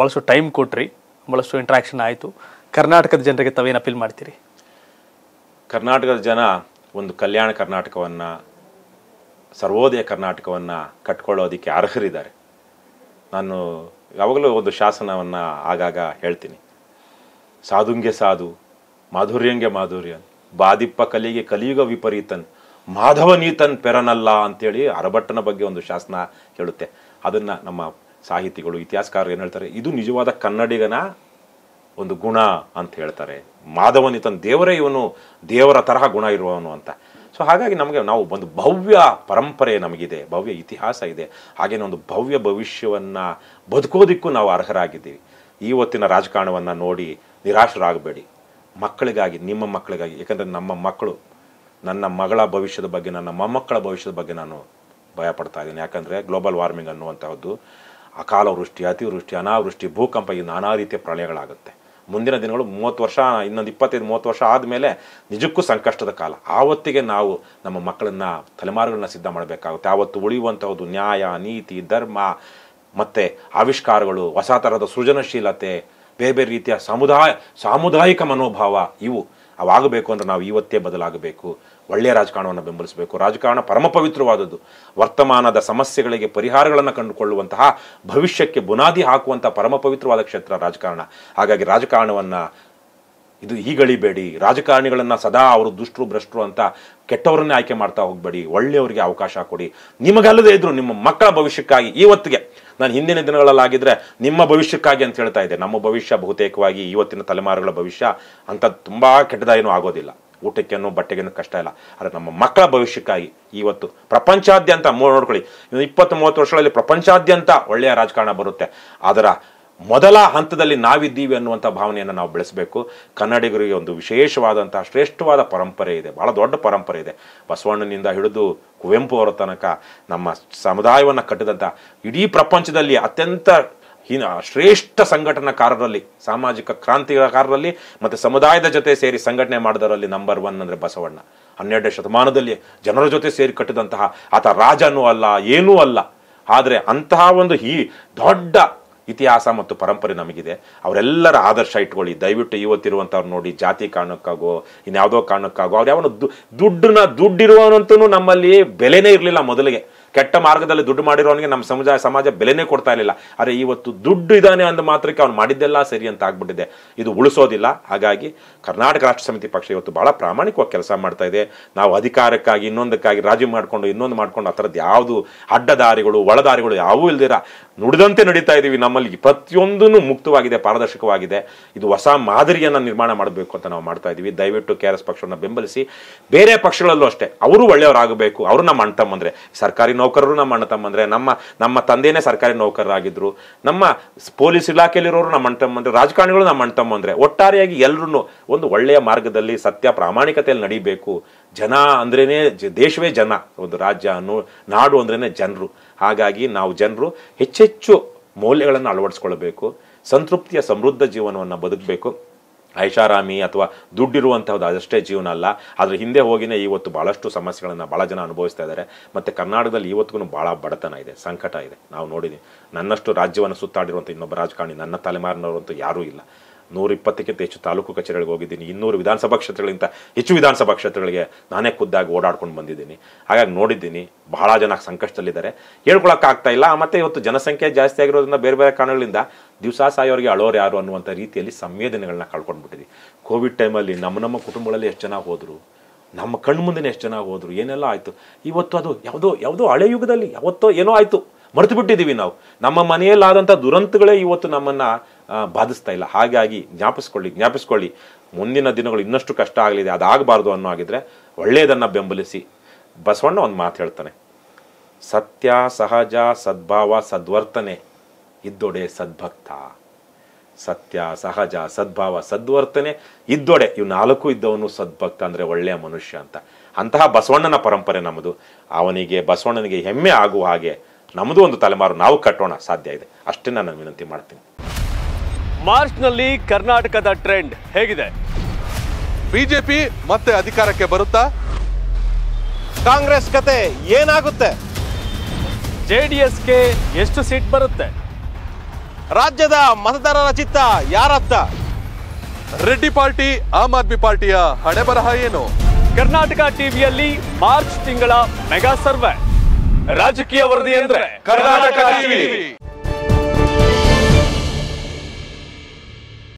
ಭಾಳಷ್ಟು ಟೈಮ್ ಕೊಟ್ರಿ ಭಾಳಷ್ಟು ಇಂಟ್ರಾಕ್ಷನ್ ಆಯಿತು ಕರ್ನಾಟಕದ ಜನರಿಗೆ ತಾವೇನು ಅಪೀಲ್ ಮಾಡ್ತೀರಿ ಕರ್ನಾಟಕದ ಜನ ಒಂದು ಕಲ್ಯಾಣ ಕರ್ನಾಟಕವನ್ನು ಸರ್ವೋದಯ ಕರ್ನಾಟಕವನ್ನು ಕಟ್ಕೊಳ್ಳೋದಕ್ಕೆ ಅರ್ಹರಿದ್ದಾರೆ ನಾನು ಯಾವಾಗಲೂ ಒಂದು ಶಾಸನವನ್ನು ಆಗಾಗ ಹೇಳ್ತೀನಿ ಸಾಧುಂಗೆ ಸಾಧು ಮಾಧುರ್ಯಂಗೆ ಮಾಧುರ್ಯ ಬಾದಿಪ್ಪ ಕಲಿಗೆ ಕಲಿಯುಗ ವಿಪರೀತನ್ ಮಾಧವನೀತನ್ ಪೆರನಲ್ಲ ಅಂತೇಳಿ ಅರಭಟ್ಟನ ಬಗ್ಗೆ ಒಂದು ಶಾಸನ ಹೇಳುತ್ತೆ ಅದನ್ನು ನಮ್ಮ ಸಾಹಿತಿಗಳು ಇತಿಹಾಸಕಾರರು ಏನು ಹೇಳ್ತಾರೆ ಇದು ನಿಜವಾದ ಕನ್ನಡಿಗನ ಒಂದು ಗುಣ ಅಂತ ಹೇಳ್ತಾರೆ ಮಾಧವನ ಇತನ ದೇವರೇ ಇವನು ದೇವರ ತರಹ ಗುಣ ಇರುವವನು ಅಂತ ಸೊ ಹಾಗಾಗಿ ನಮಗೆ ನಾವು ಒಂದು ಭವ್ಯ ಪರಂಪರೆ ನಮಗಿದೆ ಭವ್ಯ ಇತಿಹಾಸ ಇದೆ ಹಾಗೇನೇ ಒಂದು ಭವ್ಯ ಭವಿಷ್ಯವನ್ನು ಬದುಕೋದಕ್ಕೂ ನಾವು ಅರ್ಹರಾಗಿದ್ದೀವಿ ಈ ಹೊತ್ತಿನ ರಾಜಕಾರಣವನ್ನು ನೋಡಿ ನಿರಾಶರಾಗಬೇಡಿ ಮಕ್ಕಳಿಗಾಗಿ ನಿಮ್ಮ ಮಕ್ಕಳಿಗಾಗಿ ಯಾಕಂದರೆ ನಮ್ಮ ಮಕ್ಕಳು ನನ್ನ ಮಗಳ ಭವಿಷ್ಯದ ಬಗ್ಗೆ ನನ್ನ ಮೊಮ್ಮಕ್ಕಳ ಭವಿಷ್ಯದ ಬಗ್ಗೆ ನಾನು ಭಯಪಡ್ತಾ ಇದ್ದೀನಿ ಯಾಕಂದರೆ ಗ್ಲೋಬಲ್ ವಾರ್ಮಿಂಗ್ ಅನ್ನುವಂಥದ್ದು ಅಕಾಲ ವೃಷ್ಟಿ ಅತಿವೃಷ್ಟಿ ಅನಾವೃಷ್ಟಿ ಭೂಕಂಪ ಈ ನಾನಾ ರೀತಿಯ ಪ್ರಳಯಗಳಾಗುತ್ತೆ ಮುಂದಿನ ದಿನಗಳು ಮೂವತ್ತು ವರ್ಷ ಇನ್ನೊಂದು ಇಪ್ಪತ್ತೈದು ಮೂವತ್ತು ವರ್ಷ ಆದಮೇಲೆ ನಿಜಕ್ಕೂ ಸಂಕಷ್ಟದ ಕಾಲ ಆವತ್ತಿಗೆ ನಾವು ನಮ್ಮ ಮಕ್ಕಳನ್ನು ತಲೆಮಾರುಗಳನ್ನ ಸಿದ್ಧ ಮಾಡಬೇಕಾಗುತ್ತೆ ಆವತ್ತು ಉಳಿಯುವಂಥದ್ದು ನ್ಯಾಯ ನೀತಿ ಧರ್ಮ ಮತ್ತು ಆವಿಷ್ಕಾರಗಳು ಹೊಸ ಥರದ ಸೃಜನಶೀಲತೆ ಬೇರೆ ಬೇರೆ ರೀತಿಯ ಸಮುದಾಯ ಸಾಮುದಾಯಿಕ ಮನೋಭಾವ ಇವು ಅವಾಗಬೇಕು ಅಂದ್ರೆ ನಾವು ಇವತ್ತೇ ಬದಲಾಗಬೇಕು ಒಳ್ಳೆಯ ರಾಜಕಾರಣವನ್ನು ಬೆಂಬಲಿಸಬೇಕು ರಾಜಕಾರಣ ಪರಮ ಪವಿತ್ರವಾದದ್ದು ವರ್ತಮಾನದ ಸಮಸ್ಯೆಗಳಿಗೆ ಪರಿಹಾರಗಳನ್ನು ಕಂಡುಕೊಳ್ಳುವಂತಹ ಭವಿಷ್ಯಕ್ಕೆ ಬುನಾದಿ ಹಾಕುವಂತಹ ಪರಮ ಪವಿತ್ರವಾದ ಕ್ಷೇತ್ರ ರಾಜಕಾರಣ ಹಾಗಾಗಿ ರಾಜಕಾರಣವನ್ನು ಇದು ಈಗಳಿಬೇಡಿ ರಾಜಕಾರಣಿಗಳನ್ನು ಸದಾ ಅವರು ದುಷ್ಟರು ಭ್ರಷ್ಟರು ಅಂತ ಕೆಟ್ಟವರನ್ನೇ ಆಯ್ಕೆ ಮಾಡ್ತಾ ಹೋಗಬೇಡಿ ಒಳ್ಳೆಯವರಿಗೆ ಅವಕಾಶ ಕೊಡಿ ನಿಮಗಲ್ಲದೇ ಇದ್ರು ನಿಮ್ಮ ಮಕ್ಕಳ ಭವಿಷ್ಯಕ್ಕಾಗಿ ಇವತ್ತಿಗೆ ನಾನು ಹಿಂದಿನ ಆಗಿದ್ರೆ ನಿಮ್ಮ ಭವಿಷ್ಯಕ್ಕಾಗಿ ಅಂತ ಹೇಳ್ತಾ ಇದೆ ನಮ್ಮ ಭವಿಷ್ಯ ಬಹುತೇಕವಾಗಿ ಇವತ್ತಿನ ತಲೆಮಾರುಗಳ ಭವಿಷ್ಯ ಅಂತ ತುಂಬ ಕೆಟ್ಟದಾಗಿ ಆಗೋದಿಲ್ಲ ಊಟಕ್ಕೇನು ಬಟ್ಟೆಗೇನು ಕಷ್ಟ ಇಲ್ಲ ಆದರೆ ನಮ್ಮ ಮಕ್ಕಳ ಭವಿಷ್ಯಕ್ಕಾಗಿ ಇವತ್ತು ಪ್ರಪಂಚಾದ್ಯಂತ ನೋಡ್ಕೊಳ್ಳಿ ಇಪ್ಪತ್ತು ಮೂವತ್ತು ವರ್ಷಗಳಲ್ಲಿ ಪ್ರಪಂಚಾದ್ಯಂತ ಒಳ್ಳೆಯ ರಾಜಕಾರಣ ಬರುತ್ತೆ ಅದರ ಮೊದಲ ಹಂತದಲ್ಲಿ ನಾವಿದ್ದೀವಿ ಅನ್ನುವಂಥ ಭಾವನೆಯನ್ನು ನಾವು ಬೆಳೆಸಬೇಕು ಕನ್ನಡಿಗರಿಗೆ ಒಂದು ವಿಶೇಷವಾದಂತಹ ಶ್ರೇಷ್ಠವಾದ ಪರಂಪರೆ ಇದೆ ಬಹಳ ದೊಡ್ಡ ಪರಂಪರೆ ಇದೆ ಬಸವಣ್ಣನಿಂದ ಹಿಡಿದು ಕುವೆಂಪು ಅವರ ತನಕ ನಮ್ಮ ಸಮುದಾಯವನ್ನು ಕಟ್ಟಿದಂಥ ಇಡೀ ಪ್ರಪಂಚದಲ್ಲಿ ಅತ್ಯಂತ ಹೀನ ಶ್ರೇಷ್ಠ ಸಂಘಟನಾಕಾರರಲ್ಲಿ ಸಾಮಾಜಿಕ ಕ್ರಾಂತಿಕಾರರಲ್ಲಿ ಮತ್ತು ಸಮುದಾಯದ ಜೊತೆ ಸೇರಿ ಸಂಘಟನೆ ಮಾಡಿದರಲ್ಲಿ ನಂಬರ್ ಒನ್ ಅಂದರೆ ಬಸವಣ್ಣ ಹನ್ನೆರಡನೇ ಶತಮಾನದಲ್ಲಿ ಜನರ ಜೊತೆ ಸೇರಿ ಕಟ್ಟಿದಂತಹ ಆತ ರಾಜನೂ ಅಲ್ಲ ಏನೂ ಅಲ್ಲ ಆದರೆ ಅಂತಹ ಒಂದು ಈ ದೊಡ್ಡ ಇತಿಹಾಸ ಮತ್ತು ಪರಂಪರೆ ನಮಗಿದೆ ಅವರೆಲ್ಲರ ಆದರ್ಶ ಇಟ್ಕೊಳ್ಳಿ ದಯವಿಟ್ಟು ಇವತ್ತಿರುವಂಥವ್ರು ನೋಡಿ ಜಾತಿ ಕಾರಣಕ್ಕಾಗೋ ಇನ್ಯಾವುದೋ ಕಾರಣಕ್ಕಾಗೋ ಅವ್ರು ಯಾವ ದುಡ್ಡನ್ನ ದುಡ್ಡಿರುವವನಂತೂ ನಮ್ಮಲ್ಲಿ ಬೆಲೆನೇ ಇರಲಿಲ್ಲ ಮೊದಲಿಗೆ ಕೆಟ್ಟ ಮಾರ್ಗದಲ್ಲಿ ದುಡ್ಡು ಮಾಡಿರೋನಿಗೆ ನಮ್ಮ ಸಮುದಾಯ ಸಮಾಜ ಬೆಲೆನೇ ಕೊಡ್ತಾ ಇರಲಿಲ್ಲ ಆದರೆ ಇವತ್ತು ದುಡ್ಡು ಇದ್ದಾನೆ ಅಂದ ಮಾತ್ರಕ್ಕೆ ಅವ್ನು ಮಾಡಿದ್ದೆಲ್ಲ ಸರಿ ಅಂತ ಆಗ್ಬಿಟ್ಟಿದೆ ಇದು ಉಳಿಸೋದಿಲ್ಲ ಹಾಗಾಗಿ ಕರ್ನಾಟಕ ರಾಷ್ಟ್ರ ಸಮಿತಿ ಪಕ್ಷ ಇವತ್ತು ಭಾಳ ಪ್ರಾಮಾಣಿಕವಾಗಿ ಕೆಲಸ ಮಾಡ್ತಾ ಇದೆ ನಾವು ಅಧಿಕಾರಕ್ಕಾಗಿ ಇನ್ನೊಂದಕ್ಕಾಗಿ ರಾಜಿ ಮಾಡಿಕೊಂಡು ಇನ್ನೊಂದು ಮಾಡಿಕೊಂಡು ಆ ಥರದ್ದು ಯಾವುದು ಅಡ್ಡದಾರಿಗಳು ಒಳದಾರಿಗಳು ಯಾವೂ ಇಲ್ದಿರ ನುಡಿದಂತೆ ನಡೀತಾ ಇದ್ದೀವಿ ನಮ್ಮಲ್ಲಿ ಪ್ರತಿಯೊಂದೂ ಮುಕ್ತವಾಗಿದೆ ಪಾರದರ್ಶಕವಾಗಿದೆ ಇದು ಹೊಸ ಮಾದರಿಯನ್ನು ನಿರ್ಮಾಣ ಮಾಡಬೇಕು ಅಂತ ನಾವು ಮಾಡ್ತಾ ಇದ್ದೀವಿ ದಯವಿಟ್ಟು ಕೆ ಆರ್ ಎಸ್ ಪಕ್ಷವನ್ನು ಬೆಂಬಲಿಸಿ ಬೇರೆ ಪಕ್ಷಗಳಲ್ಲೂ ಅಷ್ಟೇ ಅವರು ಒಳ್ಳೆಯವರಾಗಬೇಕು ಅವರು ನಮ್ಮ ಅಣ್ಣ ತಮ್ಮಂದರೆ ಸರ್ಕಾರಿ ನೌಕರರು ನಮ್ಮ ಅಣ್ಣ ತಮ್ಮಂದರೆ ನಮ್ಮ ನಮ್ಮ ತಂದೆಯೇ ಸರ್ಕಾರಿ ನೌಕರರಾಗಿದ್ದರು ನಮ್ಮ ಪೊಲೀಸ್ ಇಲಾಖೆಯಲ್ಲಿರೋರು ನಮ್ಮ ಅಣ್ಣ ತಮ್ಮಂದರೆ ರಾಜಕಾರಣಿಗಳು ನಮ್ಮ ಅಣ್ಣ ತಮ್ಮಂದರೆ ಒಟ್ಟಾರೆಯಾಗಿ ಎಲ್ಲರೂ ಒಂದು ಒಳ್ಳೆಯ ಮಾರ್ಗದಲ್ಲಿ ಸತ್ಯ ಪ್ರಾಮಾಣಿಕತೆಯಲ್ಲಿ ನಡೀಬೇಕು ಜನ ಅಂದ್ರೇ ಜ ದೇಶವೇ ಜನ ಒಂದು ರಾಜ್ಯ ಅನ್ನೋ ನಾಡು ಅಂದ್ರೇ ಜನರು ಹಾಗಾಗಿ ನಾವು ಜನರು ಹೆಚ್ಚೆಚ್ಚು ಮೌಲ್ಯಗಳನ್ನು ಅಳವಡಿಸ್ಕೊಳ್ಬೇಕು ಸಂತೃಪ್ತಿಯ ಸಮೃದ್ಧ ಜೀವನವನ್ನು ಬದುಕಬೇಕು ಐಷಾರಾಮಿ ಅಥವಾ ದುಡ್ಡಿರುವಂಥದ್ದು ಅದಷ್ಟೇ ಜೀವನ ಅಲ್ಲ ಅದರ ಹಿಂದೆ ಹೋಗಿನೇ ಇವತ್ತು ಭಾಳಷ್ಟು ಸಮಸ್ಯೆಗಳನ್ನು ಭಾಳ ಜನ ಅನುಭವಿಸ್ತಾ ಇದ್ದಾರೆ ಮತ್ತು ಕರ್ನಾಟಕದಲ್ಲಿ ಇವತ್ತಿಗೂ ಭಾಳ ಬಡತನ ಇದೆ ಸಂಕಟ ಇದೆ ನಾವು ನೋಡಿದ್ದೀವಿ ನನ್ನಷ್ಟು ರಾಜ್ಯವನ್ನು ಸುತ್ತಾಡಿರುವಂಥ ಇನ್ನೊಬ್ಬ ರಾಜಕಾರಣಿ ನನ್ನ ತಲೆಮಾರಿನವರಂತೂ ಯಾರೂ ಇಲ್ಲ ಇಪ್ಪತ್ತಕ್ಕಿಂತ ಹೆಚ್ಚು ತಾಲೂಕು ಕಚೇರಿಗಳಿಗೆ ಹೋಗಿದ್ದೀನಿ ಇನ್ನೂರು ವಿಧಾನಸಭಾ ಕ್ಷೇತ್ರಗಳಿಗಿಂತ ಹೆಚ್ಚು ವಿಧಾನಸಭಾ ಕ್ಷೇತ್ರಗಳಿಗೆ ನಾನೇ ಖುದ್ದಾಗಿ ಓಡಾಡ್ಕೊಂಡು ಬಂದಿದ್ದೀನಿ ಹಾಗಾಗಿ ನೋಡಿದ್ದೀನಿ ಬಹಳ ಜನ ಸಂಕಷ್ಟದಲ್ಲಿದ್ದಾರೆ ಆಗ್ತಾ ಇಲ್ಲ ಮತ್ತು ಇವತ್ತು ಜನಸಂಖ್ಯೆ ಜಾಸ್ತಿ ಆಗಿರೋದ್ರಿಂದ ಬೇರೆ ಬೇರೆ ಕಾರಣಗಳಿಂದ ದಿವಸ ಸಾಯೋರಿಗೆ ಅಳೋರು ಯಾರು ಅನ್ನುವಂಥ ರೀತಿಯಲ್ಲಿ ಸಂವೇದನೆಗಳನ್ನ ಕಳ್ಕೊಂಡ್ಬಿಟ್ಟಿದ್ವಿ ಕೋವಿಡ್ ಟೈಮಲ್ಲಿ ನಮ್ಮ ನಮ್ಮ ಕುಟುಂಬಗಳಲ್ಲಿ ಎಷ್ಟು ಜನ ಹೋದರು ನಮ್ಮ ಕಣ್ಣು ಮುಂದೆ ಎಷ್ಟು ಜನ ಹೋದರು ಏನೆಲ್ಲ ಆಯಿತು ಇವತ್ತು ಅದು ಯಾವುದೋ ಯಾವುದೋ ಹಳೆ ಯುಗದಲ್ಲಿ ಯಾವತ್ತೋ ಏನೋ ಆಯಿತು ಮರೆತು ಬಿಟ್ಟಿದ್ದೀವಿ ನಾವು ನಮ್ಮ ಮನೆಯಲ್ಲಾದಂಥ ದುರಂತಗಳೇ ಇವತ್ತು ನಮ್ಮನ್ನು ಬಾಧಿಸ್ತಾ ಇಲ್ಲ ಹಾಗಾಗಿ ಜ್ಞಾಪಿಸ್ಕೊಳ್ಳಿ ಜ್ಞಾಪಿಸ್ಕೊಳ್ಳಿ ಮುಂದಿನ ದಿನಗಳು ಇನ್ನಷ್ಟು ಕಷ್ಟ ಆಗಲಿದೆ ಅದಾಗಬಾರ್ದು ಅನ್ನೋ ಆಗಿದ್ರೆ ಒಳ್ಳೆಯದನ್ನು ಬೆಂಬಲಿಸಿ ಬಸವಣ್ಣ ಒಂದು ಮಾತು ಹೇಳ್ತಾನೆ ಸತ್ಯ ಸಹಜ ಸದ್ಭಾವ ಸದ್ವರ್ತನೆ ಇದ್ದೊಡೆ ಸದ್ಭಕ್ತ ಸತ್ಯ ಸಹಜ ಸದ್ಭಾವ ಸದ್ವರ್ತನೆ ಇದ್ದೊಡೆ ಇವು ನಾಲ್ಕು ಇದ್ದವನು ಸದ್ಭಕ್ತ ಅಂದರೆ ಒಳ್ಳೆಯ ಮನುಷ್ಯ ಅಂತ ಅಂತಹ ಬಸವಣ್ಣನ ಪರಂಪರೆ ನಮ್ಮದು ಅವನಿಗೆ ಬಸವಣ್ಣನಿಗೆ ಹೆಮ್ಮೆ ಆಗುವ ಹಾಗೆ ನಮ್ಮದು ಒಂದು ತಲೆಮಾರು ನಾವು ಕಟ್ಟೋಣ ಸಾಧ್ಯ ಇದೆ ಅಷ್ಟೇ ನಾನು ವಿನಂತಿ ಮಾಡ್ತೀನಿ ಮಾರ್ಚ್ನಲ್ಲಿ ಕರ್ನಾಟಕದ ಟ್ರೆಂಡ್ ಹೇಗಿದೆ ಬಿಜೆಪಿ ಮತ್ತೆ ಅಧಿಕಾರಕ್ಕೆ ಬರುತ್ತಾ ಕಾಂಗ್ರೆಸ್ ಕತೆ ಏನಾಗುತ್ತೆ ಜೆ ಡಿ ಎಸ್ಗೆ ಎಷ್ಟು ಸೀಟ್ ಬರುತ್ತೆ ರಾಜ್ಯದ ಮತದಾರರ ಚಿತ್ತ ಯಾರತ್ತ ರೆಡ್ಡಿ ಪಾರ್ಟಿ ಆಮ್ ಆದ್ಮಿ ಪಾರ್ಟಿಯ ಹಣೆ ಬರಹ ಏನು ಕರ್ನಾಟಕ ಟಿವಿಯಲ್ಲಿ ಮಾರ್ಚ್ ತಿಂಗಳ ಮೆಗಾ ಸರ್ವೆ ರಾಜಕೀಯ ವರದಿ ಅಂದ್ರೆ ಕರ್ನಾಟಕ ಟಿವಿ